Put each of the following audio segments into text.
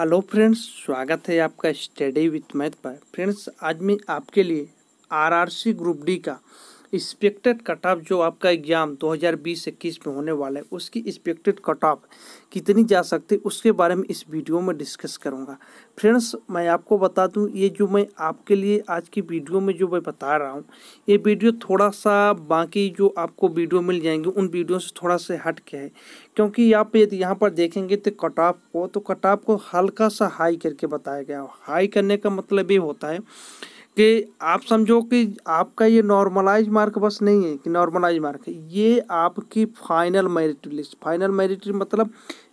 hello friends स्वागत है आपका स्टडी विथ मैथ पर फ्रेंड्स आज मैं आपके लिए आरआरसी ग्रुप डी का एक्सपेक्टेड कट ऑफ जो आपका एग्ज़ाम 2020-21 में होने वाला है उसकी एक्सपेक्टेड कट ऑफ कितनी जा सकती है उसके बारे में इस वीडियो में डिस्कस करूंगा फ्रेंड्स मैं आपको बता दूं ये जो मैं आपके लिए आज की वीडियो में जो मैं बता रहा हूं ये वीडियो थोड़ा सा बाकी जो आपको वीडियो मिल जाएंगे उन वीडियो से थोड़ा सा हट के है क्योंकि आप यदि यहाँ पर देखेंगे तो कट ऑफ को तो कट ऑफ को हल्का सा हाई करके बताया गया हाई करने का मतलब ये होता है कि आप समझो कि आपका ये नॉर्मलाइज मार्क बस नहीं है कि नॉर्मलाइज मार्क है ये आपकी final merit list final merit मतलब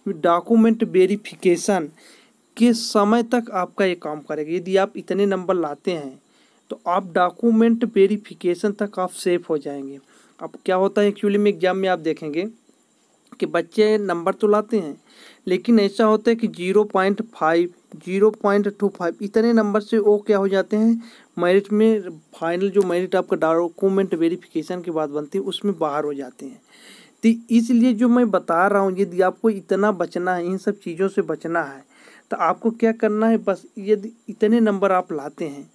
डॉक्यूमेंट वेरिफिकेशन के समय तक आपका ये काम करेगा यदि आप इतने नंबर लाते हैं तो आप डॉक्यूमेंट वेरिफिकेशन तक आप सेफ हो जाएंगे अब क्या होता है एक्चुअली में एग्ज़ाम में आप देखेंगे कि बच्चे नंबर तो लाते हैं लेकिन ऐसा होता है कि zero point five zero point two five इतने नंबर से वो क्या हो जाते हैं मेरिट में फाइनल जो मेरिट आपका डॉक्यूमेंट वेरिफिकेशन के बाद बनती है उसमें बाहर हो जाते हैं तो इसलिए जो मैं बता रहा हूँ यदि आपको इतना बचना है इन सब चीज़ों से बचना है तो आपको क्या करना है बस यदि इतने नंबर आप लाते हैं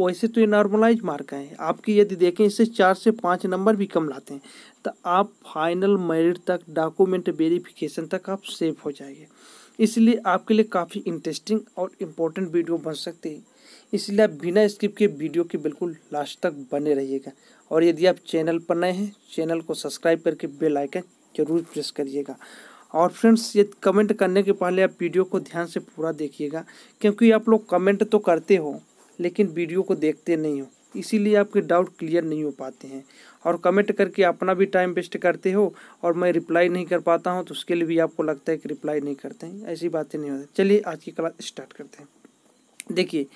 वैसे तो ये नॉर्मलाइज मार्क है आपकी यदि देखें इससे चार से पाँच नंबर भी कम लाते हैं तो आप फाइनल मेरिट तक डॉक्यूमेंट वेरिफिकेशन तक आप सेफ हो जाएंगे इसलिए आपके लिए काफ़ी इंटरेस्टिंग और इम्पोर्टेंट वीडियो बन सकती है इसलिए आप बिना स्किप के वीडियो के बिल्कुल लास्ट तक बने रहिएगा और यदि आप चैनल पर नए हैं चैनल को सब्सक्राइब करके बेल आइकन जरूर प्रेस करिएगा और फ्रेंड्स ये कमेंट करने के पहले आप वीडियो को ध्यान से पूरा देखिएगा क्योंकि आप लोग कमेंट तो करते हो लेकिन वीडियो को देखते नहीं हो इसीलिए आपके डाउट क्लियर नहीं हो पाते हैं और कमेंट करके अपना भी टाइम वेस्ट करते हो और मैं रिप्लाई नहीं कर पाता हूँ तो उसके लिए भी आपको लगता है कि रिप्लाई नहीं करते हैं ऐसी बातें नहीं होती चलिए आज की क्लास स्टार्ट करते हैं देखिए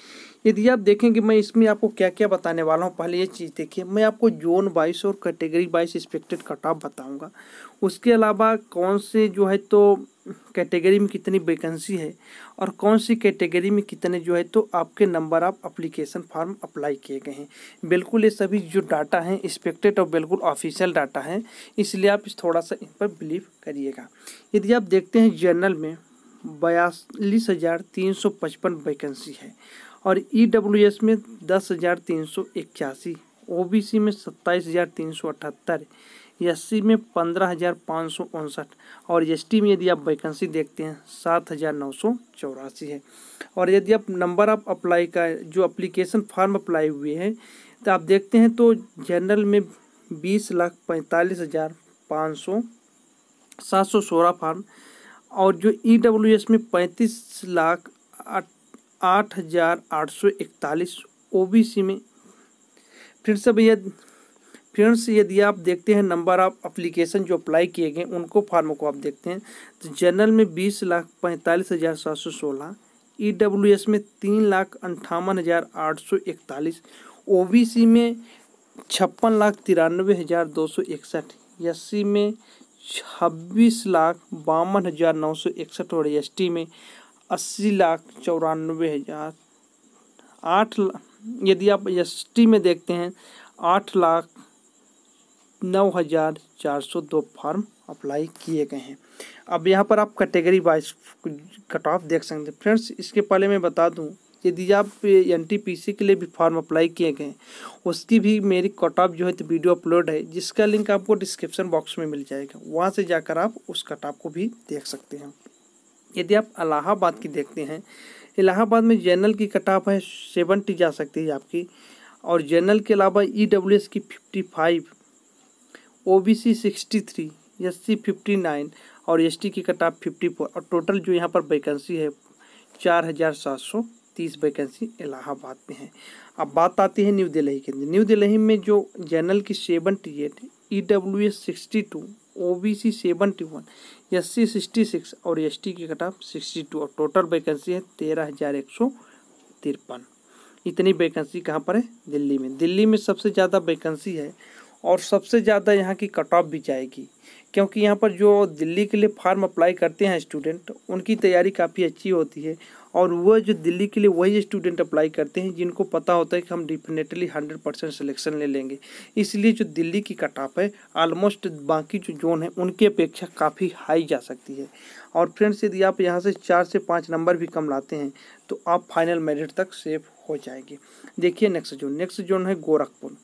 यदि आप देखेंगे मैं इसमें आपको क्या क्या बताने वाला हूँ पहले ये चीज़ देखिए मैं आपको जोन वाइज और category wise expected cut off बताऊँगा उसके अलावा कौन से जो है तो कैटेगरी में कितनी वैकेंसी है और कौन सी कैटेगरी में कितने जो है तो आपके number of application form apply किए गए हैं बिल्कुल ये सभी जो डाटा हैं एक्सपेक्टेड और बिल्कुल ऑफिशियल डाटा है इसलिए आप इस थोड़ा सा इन पर बिलीव करिएगा यदि आप देखते हैं जर्नल में बयालीस हज़ार तीन सौ पचपन वैकेंसी है और ई डब्ल्यू एस में दस हज़ार तीन सौ इक्यासी ओ बी सी में सत्ताईस हज़ार तीन सौ अठहत्तर एस सी में पंद्रह हज़ार पाँच सौ उनसठ और एस टी में यदि आप वैकेंसी देखते हैं सात हज़ार नौ सौ चौरासी है और यदि आप नंबर ऑफ अप्लाई का जो अप्लीकेशन फॉर्म अप्लाई हुए हैं तो आप देखते हैं तो जनरल में बीस लाख पैंतालीस हज़ार पाँच सौ सात सौ सोलह फार्म और जो ई डब्ल्यू एस में पैंतीस लाख आठ हज़ार आठ सौ इकतालीस ओ बी सी में फिर से भैया फ्रेंड्स यदि आप देखते हैं नंबर ऑफ अप्लीकेशन जो अप्लाई किए गए उनको फार्म को आप देखते हैं तो जनरल में बीस लाख पैंतालीस हज़ार सात सौ सोलह ई डब्ल्यू एस में तीन लाख अंठावन हज़ार आठ सौ इकतालीस ओ बी सी में छप्पन लाख तिरानवे हज़ार दो सौ इकसठ एस सी में छब्बीस लाख बावन हज़ार नौ सौ इकसठ और एस टी में अस्सी लाख चौरानवे हज़ार आठ यदि आप एस टी में देखते हैं आठ लाख नौ हज़ार चार सौ दो फॉर्म अप्लाई किए गए हैं अब यहाँ पर आप कैटेगरी वाइज कट ऑफ देख सकते हैं फ्रेंड्स इसके पहले मैं बता दूँ यदि आप एन के लिए भी फॉर्म अप्लाई किए गए उसकी भी मेरी कट ऑफ जो है तो वीडियो अपलोड है जिसका लिंक आपको डिस्क्रिप्शन बॉक्स में मिल जाएगा वहाँ से जाकर आप उस कट ऑफ को भी देख सकते हैं यदि आप अलाहाबाद की देखते हैं इलाहाबाद में जनरल की कट ऑफ है सेवेंटी जा सकती है आपकी और जनरल के अलावा ई डब्ल्यू एस की fifty five O B C sixty three S C fifty nine और एस टी की कट ऑफ फिफ्टी फोर और टोटल जो यहाँ पर वैकेंसी है चार हज़ार सात सौ तीस वैकेंसी इलाहाबाद में है अब बात आती है न्यू दिल्ली के न्यू दिल्ली में जो जनरल की seventy eight E W S sixty two O B C seventy one S C sixty six और एस टी की कट ऑफ सिक्सटी टू और टोटल वैकेंसी है तेरह हज़ार एक सौ तिरपन इतनी वैकेंसी कहाँ पर है दिल्ली में दिल्ली में सबसे ज़्यादा वैकेंसी है और सबसे ज़्यादा यहाँ की कट ऑफ भी जाएगी क्योंकि यहाँ पर जो दिल्ली के लिए फार्म अप्लाई करते हैं स्टूडेंट उनकी तैयारी काफ़ी अच्छी होती है और वह जो दिल्ली के लिए वही स्टूडेंट अप्लाई करते हैं जिनको पता होता है कि हम डिफिनेटली हंड्रेड परसेंट सिलेक्शन ले लेंगे इसलिए जो दिल्ली की कट ऑफ है ऑलमोस्ट बाकी जो जोन है उनकी अपेक्षा काफ़ी हाई जा सकती है और फ्रेंड्स यदि आप यहाँ से चार से पाँच नंबर भी कम लाते हैं तो आप फाइनल मेरिट तक सेफ हो जाएंगे देखिए नेक्स्ट जोन नेक्स्ट जोन है गोरखपुर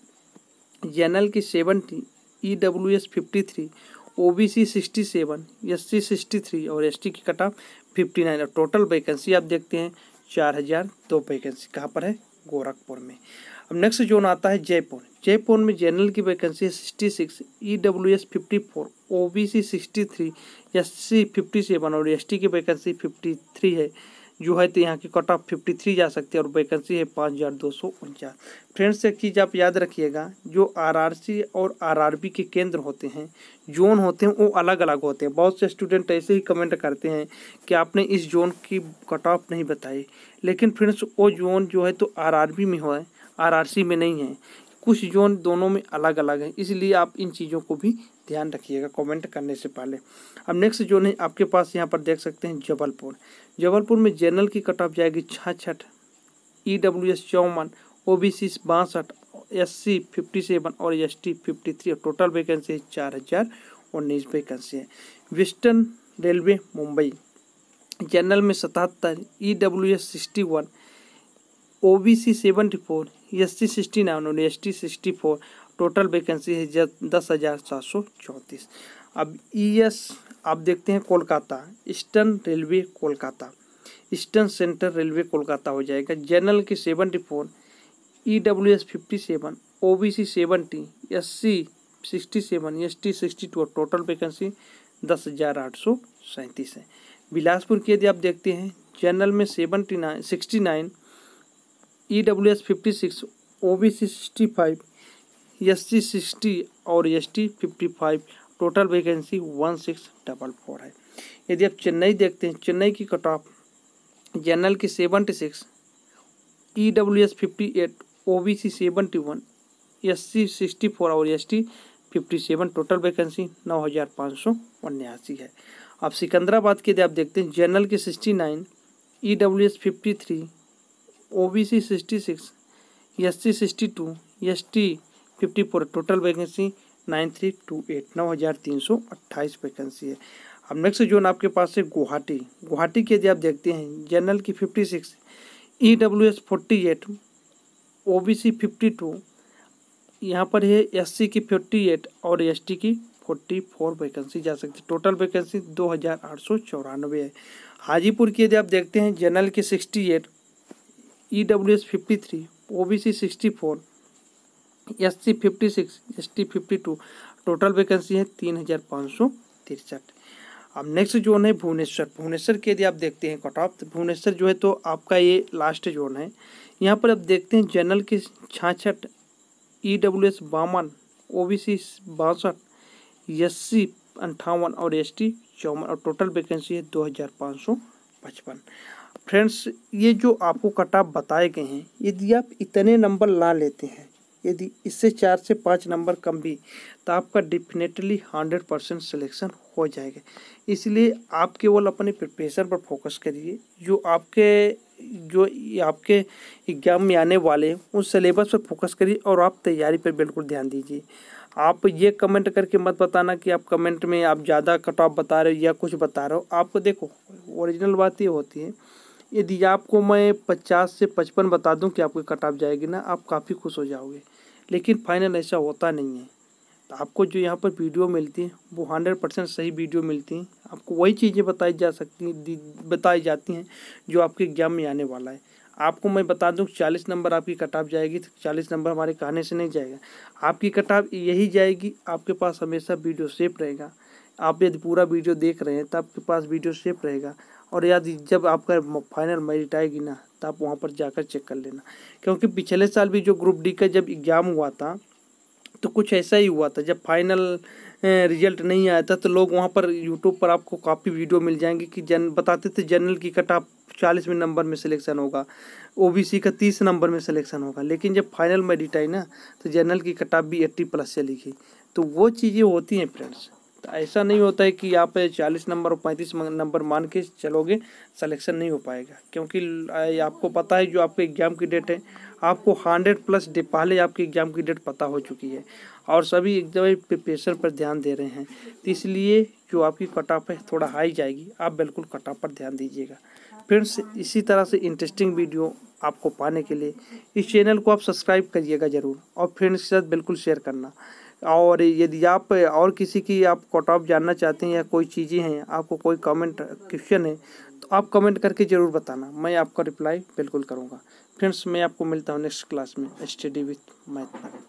जनरल की seventy E W S fifty three O B C sixty seven S C sixty three और एस टी की कट ऑफ फिफ्टी नाइन और टोटल वैकेंसी आप देखते हैं चार हज़ार दो वैकेंसी कहाँ पर है गोरखपुर में अब नेक्स्ट जोन आता है जयपुर जयपुर में जनरल की वैकेंसी है sixty six E W S fifty four O B C sixty three S C fifty seven और एस टी की वैकेंसी फिफ्टी थ्री है जो है तो यहाँ की कट ऑफ फिफ्टी थ्री जा सकती है और वैकेंसी है पाँच हज़ार दो सौ उनचास फ्रेंड्स एक चीज़ आप याद रखिएगा जो आरआरसी और आरआरबी के केंद्र होते हैं जोन होते हैं वो अलग अलग होते हैं बहुत से स्टूडेंट ऐसे ही कमेंट करते हैं कि आपने इस जोन की कट ऑफ नहीं बताई लेकिन फ्रेंड्स वो जोन जो है तो आर में हो आर सी में नहीं है कुछ जोन दोनों में अलग अलग हैं इसलिए आप इन चीज़ों को भी ध्यान रखिएगा कमेंट करने से पहले अब नेक्स्ट जोन है आपके पास यहाँ पर देख सकते हैं जबलपुर जबलपुर में जनरल की कट ऑफ जाएगी छाछठ ई डब्ल्यू एस चौवन ओ बी सी बासठ एस सी फिफ्टी सेवन और एस टी फिफ्टी थ्री और टोटल वैकेंसी है चार हज़ार उन्नीस वैकेंसी है वेस्टर्न रेलवे मुंबई जनरल में सतहत्तर E W S sixty one O B C seventy four S C sixty nine और S T sixty four total vacancy है दस हज़ार सात सौ चौंतीस अब ई e एस आप देखते हैं Kolkata eastern railway Kolkata eastern central railway Kolkata हो जाएगा जनरल की seventy four E W S fifty seven O B C seventy S C sixty seven S T sixty two total vacancy दस हज़ार आठ सौ सैंतीस है बिलासपुर की यदि आप देखते हैं जनरल में seventy nine sixty nine E W S fifty six O B C sixty five S C sixty और S T fifty five total vacancy one six double four है यदि आप चेन्नई देखते हैं चेन्नई की कट ऑफ जनरल की seventy six E W S fifty eight O B C seventy one S C sixty four और S T fifty seven total vacancy नौ हज़ार पाँच सौ उन्यासी है अब सिकंदराबाद के यदि आप देखते हैं जनरल की sixty nine E W S fifty three O B C sixty six S C sixty two S T fifty four total vacancy nine three two eight नौ हज़ार तीन सौ अट्ठाईस वैकेंसी है अब नेक्स्ट जोन आपके पास है गुवाहाटी गुवाहाटी के यदि आप देखते हैं जनरल की fifty six E W S forty eight O B C fifty two यहाँ पर है एस सी की फिफ्टी एट और एस टी की फोर्टी फोर वैकेंसी जा सकती है टोटल वैकेंसी दो हज़ार आठ सौ चौरानवे है हाजीपुर की यदि आप देखते हैं जनरल की sixty eight E W S fifty three O B C sixty four S C fifty six S T fifty two total vacancy है तीन हज़ार पाँच सौ तिरसठ अब नेक्स्ट जोन है भुवनेश्वर भुवनेश्वर के यदि आप देखते हैं कट ऑफ तो भुवनेश्वर जो है तो आपका ये लास्ट जोन है यहाँ पर आप देखते हैं जनरल के छाछठ ई डब्ल्यू एस बावन ओ बी सी बासठ एस सी अंठावन और एस टी चौवन और टोटल वैकेंसी है दो हज़ार पाँच सौ पचपन फ्रेंड्स ये जो आपको कट ऑफ बताए गए हैं यदि आप इतने नंबर ला लेते हैं यदि इससे चार से पाँच नंबर कम भी तो आपका डेफिनेटली हंड्रेड परसेंट सिलेक्शन हो जाएगा इसलिए आप केवल अपने प्रिपरेशन पर फोकस करिए जो आपके जो आपके एग्जाम में आने वाले हैं उन सिलेबस पर फोकस करिए और आप तैयारी पर बिल्कुल ध्यान दीजिए आप ये कमेंट करके मत बताना कि आप कमेंट में आप ज़्यादा कट ऑफ बता रहे हो या कुछ बता रहे हो आपको देखो ओरिजिनल बात ये होती है यदि आपको मैं पचास से पचपन बता दूं कि आपकी कट ऑफ जाएगी ना आप काफ़ी खुश हो जाओगे लेकिन फाइनल ऐसा होता नहीं है तो आपको जो यहाँ पर वीडियो मिलती है वो हंड्रेड परसेंट सही वीडियो मिलती हैं आपको वही चीज़ें बताई जा सकती बताई जाती हैं जो आपके एग्जाम में आने वाला है आपको मैं बता दूँ चालीस नंबर आपकी कट ऑफ जाएगी तो चालीस नंबर हमारे कहने से नहीं जाएगा आपकी कट ऑफ यही जाएगी आपके पास हमेशा वीडियो सेफ रहेगा आप यदि पूरा वीडियो देख रहे हैं तो आपके पास वीडियो सेफ रहेगा और याद जब आपका फाइनल मेरिट आएगी ना तो आप वहाँ पर जाकर चेक कर लेना क्योंकि पिछले साल भी जो ग्रुप डी का जब एग्ज़ाम हुआ था तो कुछ ऐसा ही हुआ था जब फाइनल रिजल्ट नहीं आया था तो लोग वहाँ पर यूट्यूब पर आपको काफ़ी वीडियो मिल जाएंगे कि जन बताते थे जनरल की कट आप चालीसवें नंबर में सिलेक्शन होगा ओबीसी का तीस नंबर में सिलेक्शन होगा लेकिन जब फाइनल मेरिट आई ना तो जनरल की कट ऑफ भी एट्टी प्लस से लिखी तो वो चीज़ें होती हैं फ्रेंड्स तो ऐसा नहीं होता है कि आप चालीस नंबर और पैंतीस नंबर मान के चलोगे सिलेक्शन नहीं हो पाएगा क्योंकि आपको पता है जो आपके एग्ज़ाम की डेट है आपको हंड्रेड प्लस डे पहले आपके एग्ज़ाम की डेट पता हो चुकी है और सभी एकदम प्रिपरेशन पर ध्यान दे रहे हैं तो इसलिए जो आपकी कट ऑफ है थोड़ा हाई जाएगी आप बिल्कुल कट ऑफ पर ध्यान दीजिएगा फ्रेंड्स इसी तरह से इंटरेस्टिंग वीडियो आपको पाने के लिए इस चैनल को आप सब्सक्राइब करिएगा ज़रूर और फ्रेंड्स के साथ बिल्कुल शेयर करना और यदि आप और किसी की आप कट ऑफ जानना चाहते हैं या कोई चीज़ें हैं आपको कोई कमेंट क्वेश्चन है तो आप कमेंट करके ज़रूर बताना मैं आपका रिप्लाई बिल्कुल करूँगा फ्रेंड्स मैं आपको मिलता हूँ नेक्स्ट क्लास में स्टडी विथ मैथ